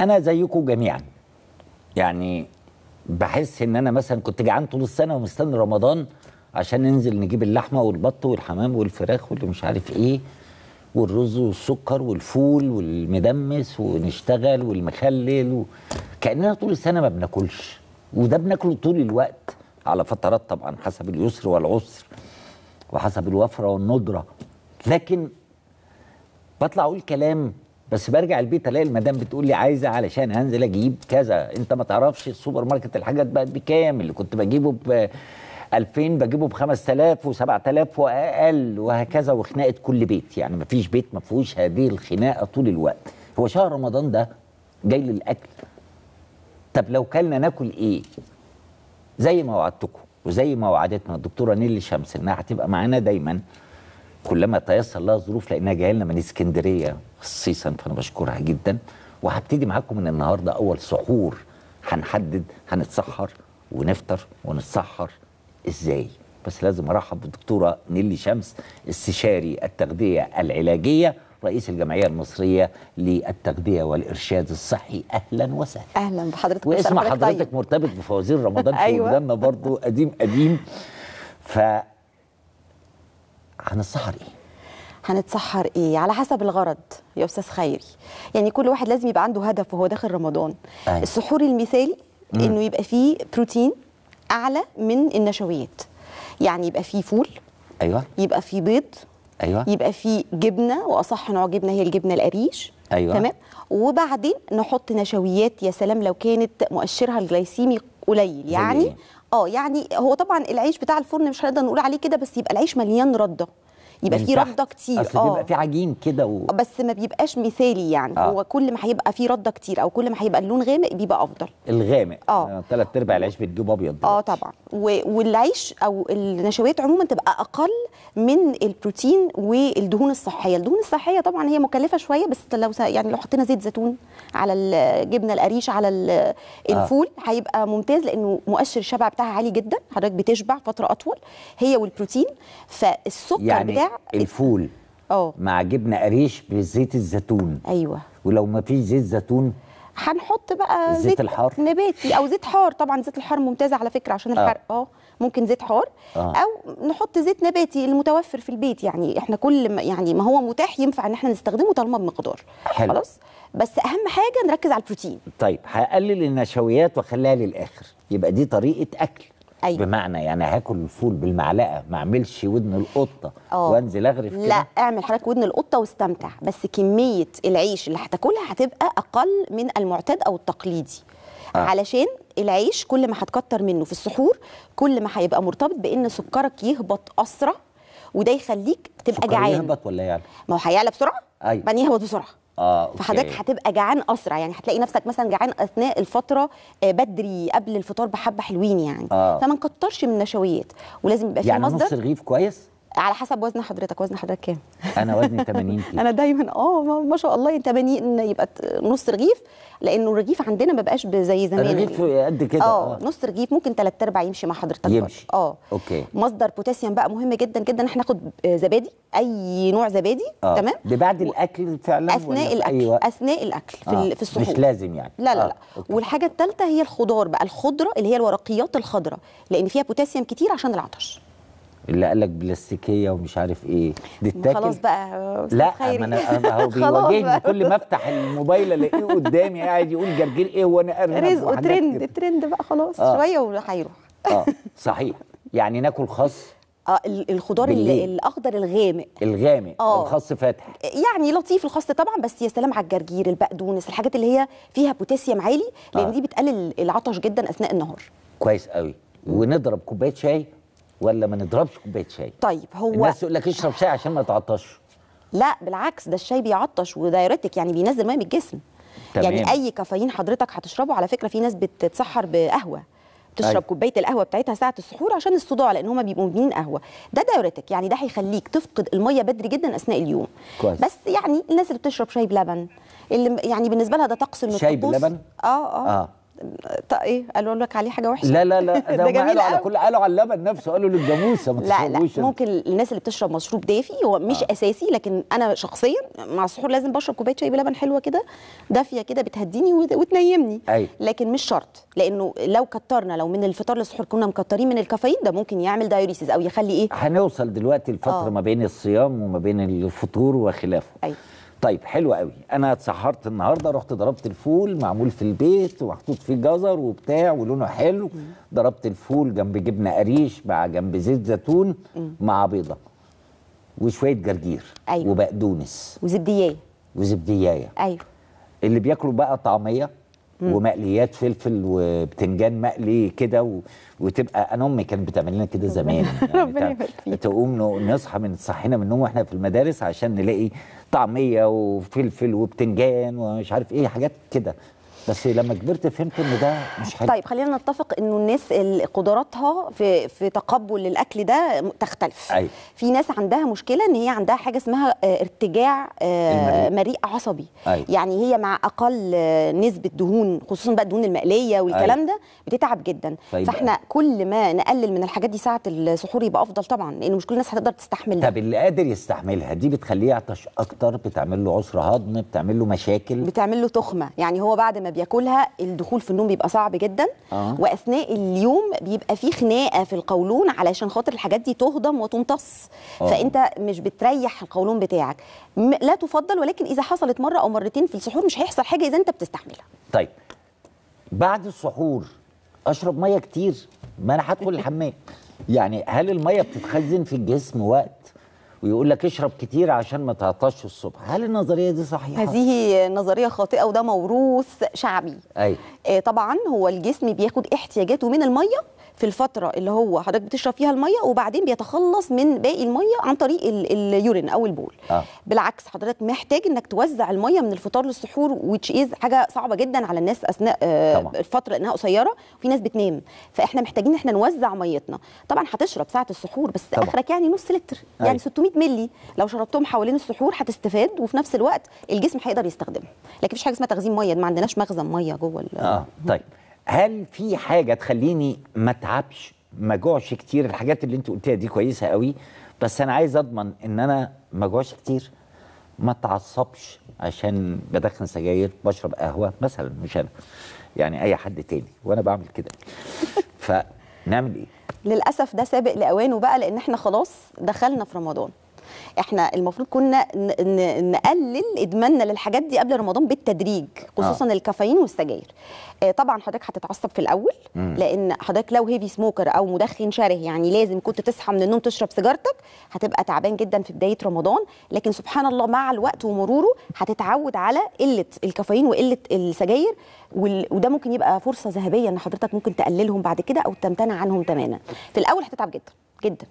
انا زيكم جميعا يعني بحس ان انا مثلا كنت جعان طول السنه ومستني رمضان عشان ننزل نجيب اللحمه والبط والحمام والفراخ واللي مش عارف ايه والرز والسكر والفول والمدمس ونشتغل والمخلل و... كاننا طول السنه ما بناكلش وده بناكله طول الوقت على فترات طبعا حسب اليسر والعسر وحسب الوفره والندره لكن بطلع اقول كلام بس برجع البيت الاقي المدام بتقول لي عايزه علشان هنزل اجيب كذا انت ما تعرفش السوبر ماركت الحاجات بقت بكام اللي كنت بجيبه ب 2000 بجيبه ب 5000 و7000 واقل وهكذا وخناقه كل بيت يعني ما فيش بيت ما فيهوش هذه الخناقه طول الوقت هو شهر رمضان ده جاي للاكل طب لو كلنا ناكل ايه زي ما وعدتكم وزي ما وعدتنا الدكتوره نيلي شمس انها هتبقى معانا دايما كلما تيسر لها الظروف لانها جايه لنا من اسكندريه خصيصا فانا بشكرها جدا وهبتدي معاكم من النهارده اول سحور هنحدد هنتسحر ونفطر ونتسحر ازاي بس لازم ارحب بالدكتوره نيلي شمس استشاري التغذيه العلاجيه رئيس الجمعيه المصريه للتغذيه والارشاد الصحي اهلا وسهلا اهلا بحضرتك واسم حضرتك طيب. مرتبط بفوازير رمضان في ودنا أيوة. برضو قديم قديم ف هنتسحر ايه هنتسحر ايه على حسب الغرض يا استاذ خيري يعني كل واحد لازم يبقى عنده هدف وهو داخل رمضان أي. أيوة. السحور المثالي مم. انه يبقى فيه بروتين اعلى من النشويات يعني يبقى فيه فول ايوه يبقى فيه بيض ايوه يبقى فيه جبنه واصح نوع جبنه هي الجبنه القريش ايوه تمام وبعدين نحط نشويات يا سلام لو كانت مؤشرها الجليسيمي قليل يعني إيه؟ اه يعني هو طبعا العيش بتاع الفرن مش هنقدر نقول عليه كده بس يبقى العيش مليان رده يبقى يعني في رده كتير اه بيبقى في عجين كده و... آه، بس ما بيبقاش مثالي يعني آه. هو كل ما هيبقى في رده كتير او كل ما هيبقى اللون غامق بيبقى افضل الغامق اه ثلاث آه، ارباع العيش بتجيب ابيض اه طبعا و... والعيش او النشويات عموما تبقى اقل من البروتين والدهون الصحيه الدهون الصحيه طبعا هي مكلفه شويه بس لو س... يعني لو حطينا زيت زيتون على الجبنه القريش على آه. الفول آه. هيبقى ممتاز لانه مؤشر الشبع بتاعها عالي جدا حضرتك بتشبع فتره اطول هي والبروتين فالسكر يعني بتاع الفول اه مع جبنه قريش بزيت الزيتون ايوه ولو ما فيش زيت زيتون هنحط بقى زيت, زيت الحار نباتي او زيت حار طبعا زيت الحار ممتاز على فكره عشان الحرق اه ممكن زيت حار آه. او نحط زيت نباتي المتوفر في البيت يعني احنا كل ما يعني ما هو متاح ينفع ان احنا نستخدمه طالما بمقدار خلاص بس اهم حاجه نركز على البروتين طيب هقلل النشويات واخليها للاخر يبقى دي طريقه اكل أيوة. بمعنى يعني هاكل الفول بالمعلقه ما اعملش ودن القطه أوه. وانزل اغرف كده لا اعمل حضرتك ودن القطه واستمتع بس كميه العيش اللي هتاكلها هتبقى اقل من المعتاد او التقليدي آه. علشان العيش كل ما هتكتر منه في السحور كل ما هيبقى مرتبط بان سكرك يهبط اسرع وده يخليك تبقى جعان يهبط ولا يعلى؟ ما هو هيعلى بسرعه؟ ايوه بعدين يهبط بسرعه آه، أوكي. فحضرتك هتبقى جعان اسرع يعني هتلاقي نفسك مثلا جعان اثناء الفتره آه، بدري قبل الفطار بحبه حلوين يعني آه. فما نكترش من النشويات ولازم يبقى في يعني مصدر يعني نص رغيف كويس على حسب وزن حضرتك وزن حضرتك كام انا وزني 80 كيلو انا دايما اه ما شاء الله 80 يبقى نص رغيف لانه الرغيف عندنا ما بقاش زي زمان الرغيف قد كده اه, آه. نص رغيف ممكن ثلاث ارباع يمشي مع حضرتك يمشي اه اوكي مصدر بوتاسيوم بقى مهم جدا جدا احنا ناخد زبادي اي نوع زبادي أوه. تمام ده بعد الاكل فعلا اثناء الاكل أيوة. اثناء الاكل في, آه. في السحور مش لازم يعني لا لا آه. لا أوكي. والحاجه الثالثه هي الخضار بقى الخضره اللي هي الورقيات الخضراء لان فيها بوتاسيوم كتير عشان العطش اللي قال لك بلاستيكيه ومش عارف ايه دي تتاكل خلاص بقى لا ما انا هو بيواجهني كل ما افتح الموبايل الاقيه قدامي قاعد يقول جرجير ايه وانا ارنب رزقه ترند ترند بقى خلاص آه. شويه وهيروح اه صحيح يعني ناكل خاص آه الخضار الاخضر الغامق الغامق أوه. الخص فاتح يعني لطيف الخص طبعا بس يا سلام على الجرجير البقدونس الحاجات اللي هي فيها بوتاسيوم عالي لان آه. دي بتقلل العطش جدا اثناء النهار كويس قوي ونضرب كوبايه شاي ولا ما نضربش كوبايه شاي طيب هو الناس تقول لك اشرب شاي عشان ما تعطش لا بالعكس ده الشاي بيعطش ودايرتك يعني بينزل ميه من الجسم يعني تمام. يعني اي كافيين حضرتك هتشربه على فكره في ناس بتتسحر بقهوه تشرب كوبايه القهوه بتاعتها ساعه السحور عشان الصداع لان هم بيبقوا مدمنين قهوه ده دايوريتك يعني ده هيخليك تفقد الميه بدري جدا اثناء اليوم كويس. بس يعني الناس اللي بتشرب شاي بلبن اللي يعني بالنسبه لها ده طقس من شاي بلبن اه اه, آه. ايه قالوا لك عليه حاجه وحشه لا لا لا ده, ده جميل قالوا على كل قالوا على اللبن نفسه قالوا للجاموسه ما لا لا ممكن الناس اللي بتشرب مشروب دافي هو مش آه. اساسي لكن انا شخصيا مع السحور لازم بشرب كوبايه شاي بلبن حلوه كده دافيه كده بتهديني وتنيمني أي. لكن مش شرط لانه لو كترنا لو من الفطار للسحور كنا مكترين من الكافيين ده ممكن يعمل دايوريسيس او يخلي ايه هنوصل دلوقتي لفتره آه. ما بين الصيام وما بين الفطور وخلافه ايوه طيب حلو قوي انا اتسحرت النهارده رحت ضربت الفول معمول في البيت ومحطوط فيه جزر وبتاع ولونه حلو ضربت الفول جنب جبنه قريش مع جنب زيت زيتون مع بيضه وشويه جرجير أيوة. وبقدونس وزبديايه وزبديايه ايوه اللي بياكلوا بقى طعميه ومقليات فلفل وبتنجان مقلي كده و... وتبقى انا امي كانت بتعمل لنا كده زمان يعني تقوم نصحى من صحينا من النوم واحنا في المدارس عشان نلاقي طعميه وفلفل وبتنجان ومش عارف ايه حاجات كده بس لما كبرت فهمت ان ده مش حلو طيب خلينا نتفق انه الناس قدراتها في في تقبل الاكل ده تختلف أيوة. في ناس عندها مشكله ان هي عندها حاجه اسمها آه، ارتجاع آه، مريء عصبي أيوة. يعني هي مع اقل آه، نسبه دهون خصوصا بقى الدهون المقليه والكلام ده بتتعب جدا طيب فاحنا كل ما نقلل من الحاجات دي ساعه السحور يبقى افضل طبعا لان مش كل الناس هتقدر تستحملها طب اللي قادر يستحملها دي بتخليه يعطش اكتر بتعمل له عسر هضم بتعمل له مشاكل بتعمل له تخمه يعني هو بعد ما بياكلها الدخول في النوم بيبقى صعب جدا آه. واثناء اليوم بيبقى في خناقه في القولون علشان خاطر الحاجات دي تهضم وتمتص آه. فانت مش بتريح القولون بتاعك لا تفضل ولكن اذا حصلت مره او مرتين في السحور مش هيحصل حاجه اذا انت بتستحملها طيب بعد السحور اشرب ميه كتير ما انا هدخل الحمام يعني هل الميه بتتخزن في الجسم وقت ويقول لك اشرب كتير عشان ما تعطش الصبح هل النظريه دي صحيحه هذه نظريه خاطئه وده موروث شعبي أي. آه، طبعا هو الجسم بياخد احتياجاته من الميه في الفتره اللي هو حضرتك بتشرب فيها الميه وبعدين بيتخلص من باقي الميه عن طريق اليورين او البول آه. بالعكس حضرتك محتاج انك توزع الميه من الفطار للسحور وتش از حاجه صعبه جدا على الناس اثناء آه، طبعا. الفتره لانها قصيره وفي ناس بتنام فاحنا محتاجين احنا نوزع ميتنا طبعا هتشرب ساعه السحور بس طبعا. اخرك يعني نص لتر أي. أيوة. يعني 600 مللي لو شربتهم حوالين السحور هتستفاد وفي نفس الوقت الجسم هيقدر يستخدمه لكن مفيش حاجه اسمها تخزين ميه ما عندناش مخزن ميه جوه اه طيب هل في حاجه تخليني ما اتعبش ما جوعش كتير الحاجات اللي انت قلتيها دي كويسه قوي بس انا عايز اضمن ان انا ما جوعش كتير ما اتعصبش عشان بدخن سجاير بشرب قهوه مثلا مش انا يعني اي حد تاني وانا بعمل كده فنعمل ايه للاسف ده سابق لاوانه بقى لان احنا خلاص دخلنا في رمضان احنا المفروض كنا نقلل ادماننا للحاجات دي قبل رمضان بالتدريج آه. خصوصا آه. الكافيين والسجاير آه، طبعا حضرتك هتتعصب في الاول مم. لان حضرتك لو هيفي سموكر او مدخن شره يعني لازم كنت تصحى من النوم تشرب سيجارتك هتبقى تعبان جدا في بدايه رمضان لكن سبحان الله مع الوقت ومروره هتتعود على قله الكافيين وقله السجاير وده ممكن يبقى فرصه ذهبيه ان حضرتك ممكن تقللهم بعد كده او تمتنع عنهم تماما في الاول هتتعب جدا جدا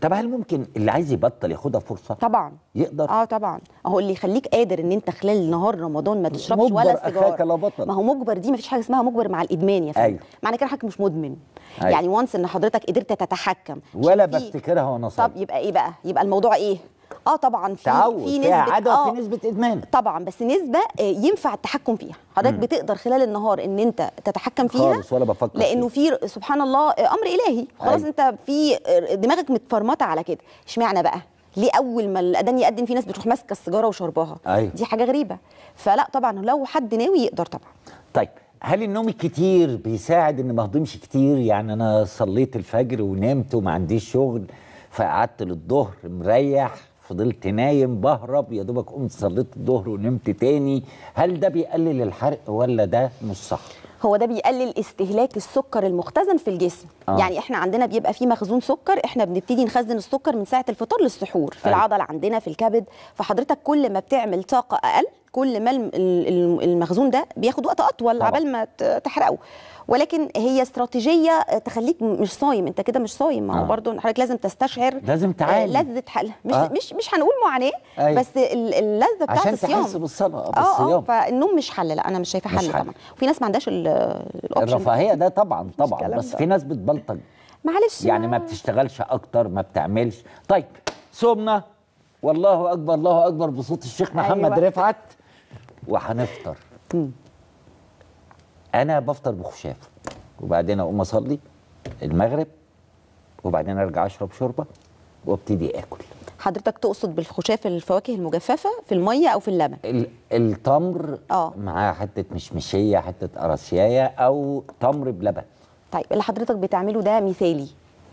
طب هل ممكن اللي عايز يبطل ياخدها فرصه طبعا يقدر اه طبعا هو اللي يخليك قادر ان انت خلال نهار رمضان ما تشربش ولا بطل. ما هو مجبر دي ما فيش حاجه اسمها مجبر مع الادمان يا فندم أيوه. معنى كده حضرتك مش مدمن أيوه. يعني وانس ان حضرتك قدرت تتحكم ولا بفتكرها وانا صايم طب يبقى ايه بقى يبقى الموضوع ايه اه طبعا في تعود في نسبه عدوى آه في نسبه ادمان طبعا بس نسبه آه، ينفع التحكم فيها حضرتك بتقدر خلال النهار ان انت تتحكم فيها خالص ولا بفكر لانه في سبحان الله آه، امر الهي خلاص أي. أيوه. انت في آه، دماغك متفرمطه على كده اشمعنى بقى ليه اول ما الاذان يقدم في ناس بتروح ماسكه السيجاره وشرباها أيوة. دي حاجه غريبه فلا طبعا لو حد ناوي يقدر طبعا طيب هل النوم الكتير بيساعد ان ما اهضمش كتير يعني انا صليت الفجر ونمت وما عنديش شغل فقعدت للظهر مريح فضلت نايم بهرب يا دوبك قمت صليت الظهر ونمت تاني هل ده بيقلل الحرق ولا ده مش صح هو ده بيقلل استهلاك السكر المختزن في الجسم آه. يعني احنا عندنا بيبقى في مخزون سكر احنا بنبتدي نخزن السكر من ساعه الفطار للسحور في أي. أيوه. العضله عندنا في الكبد فحضرتك كل ما بتعمل طاقه اقل كل ما المخزون ده بياخد وقت اطول عبال ما تحرقه ولكن هي استراتيجيه تخليك مش صايم انت كده مش صايم ما هو آه. برضه حضرتك لازم تستشعر لازم آه، تعاني لذه مش آه. مش مش هنقول معاناه بس اللذه بتاعت عشان الصيام عشان تحس بالصلاه آه، بالصيام اه فالنوم مش حل لا انا مش شايفه حل, طبعا وفي ناس ما عندهاش الاوبشن الرفاهيه ده طبعا طبعا بس في ناس بتبلطج معلش يعني ما بتشتغلش اكتر ما بتعملش طيب صومنا والله اكبر الله اكبر بصوت الشيخ محمد أيوة. رفعت وهنفطر انا بفطر بخشاف وبعدين اقوم اصلي المغرب وبعدين ارجع اشرب شوربه وابتدي اكل حضرتك تقصد بالخشاف الفواكه المجففه في الميه او في اللبن التمر اه معاه حته مشمشيه حته قرصيايه او تمر بلبن طيب اللي حضرتك بتعمله ده مثالي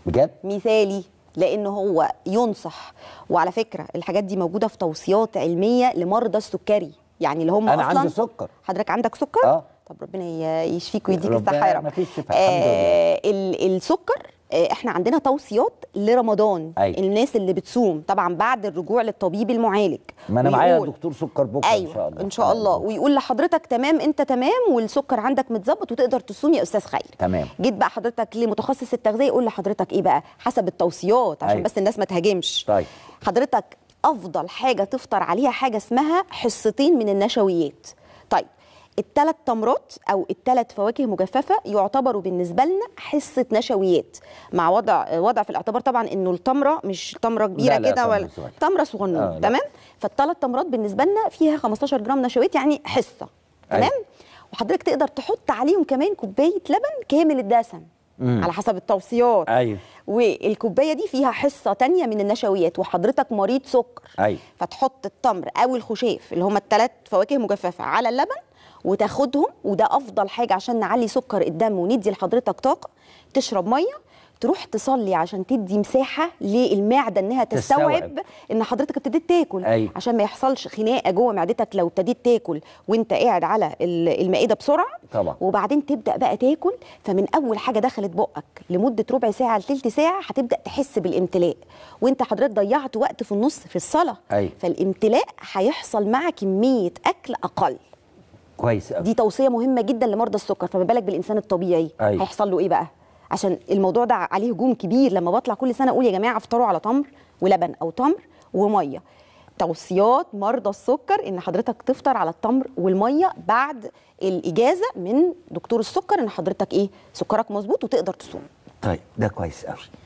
بجد مثالي لان هو ينصح وعلى فكره الحاجات دي موجوده في توصيات علميه لمرضى السكري يعني اللي هم انا أصلاً عندي سكر حضرتك عندك سكر اه طب ربنا يشفيك ويديك الصحه يا رب مفيش شفاء آه السكر آه، احنا عندنا توصيات لرمضان أيوة. الناس اللي بتصوم طبعا بعد الرجوع للطبيب المعالج ما انا معايا دكتور سكر بكره أيوة. ان شاء الله ان شاء الله ويقول لحضرتك تمام انت تمام والسكر عندك متظبط وتقدر تصوم يا استاذ خير تمام جيت بقى حضرتك لمتخصص التغذيه يقول لحضرتك ايه بقى حسب التوصيات عشان أيوة. بس الناس ما تهاجمش طيب حضرتك افضل حاجه تفطر عليها حاجه اسمها حصتين من النشويات طيب الثلاث تمرات او الثلاث فواكه مجففه يعتبروا بالنسبه لنا حصه نشويات مع وضع وضع في الاعتبار طبعا انه التمره مش تمره كبيره كده ولا تمره صغنونه آه تمام فالثلاث تمرات بالنسبه لنا فيها 15 جرام نشويات يعني حصه أيوه. تمام وحضرتك تقدر تحط عليهم كمان كوبايه لبن كامل الدسم على حسب التوصيات ايوه والكوبايه دي فيها حصه تانية من النشويات وحضرتك مريض سكر ايوه فتحط التمر او الخشاف اللي هم الثلاث فواكه مجففه على اللبن وتاخدهم وده افضل حاجه عشان نعلي سكر الدم وندي لحضرتك طاقه تشرب ميه تروح تصلي عشان تدي مساحه للمعده انها تستوعب, تستوعب. ان حضرتك ابتديت تاكل أي. عشان ما يحصلش خناقه جوه معدتك لو ابتديت تاكل وانت قاعد على المائده بسرعه طبعا وبعدين تبدا بقى تاكل فمن اول حاجه دخلت بقك لمده ربع ساعه لثلث ساعه هتبدا تحس بالامتلاء وانت حضرتك ضيعت وقت في النص في الصلاه أي. فالامتلاء هيحصل مع كميه اكل اقل كويس دي توصيه مهمه جدا لمرضى السكر فما بالك بالانسان الطبيعي أي. هيحصل له ايه بقى عشان الموضوع ده عليه هجوم كبير لما بطلع كل سنه اقول يا جماعه افطروا على تمر ولبن او تمر وميه توصيات مرضى السكر ان حضرتك تفطر على التمر والميه بعد الاجازه من دكتور السكر ان حضرتك ايه سكرك مظبوط وتقدر تصوم طيب ده كويس قوي